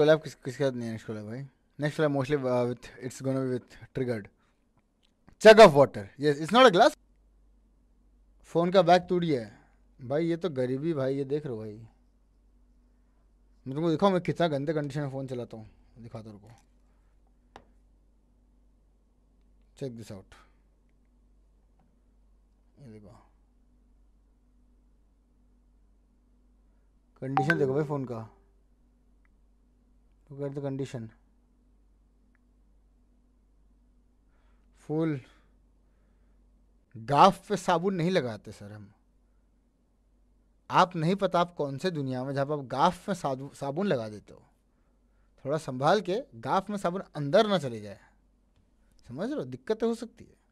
collab किस किसके साथ नहीं नेक्स्ट कोलैब भाई next collab mostly with it's gonna be with triggered chug of water yes it's not a glass phone का bag टूट गया भाई ये तो गरीबी भाई ये देख रहे भाई मैं तुमको दिखाऊँ मैं कितना गंदे कंडीशन में फ़ोन चलाता हूँ दिखा दो तो रुको चेक दिस आउट ये देखो कंडीशन देखो भाई फ़ोन का to get the condition full गाफ पे साबुन नहीं लगाते सर हम आप नहीं पता आप कौन से दुनिया में जहाँ आप गाफ में साबुन लगा देते हो थोड़ा संभाल के गाफ में साबुन अंदर ना चले जाए समझ रहे हो दिक्कतें हो सकती है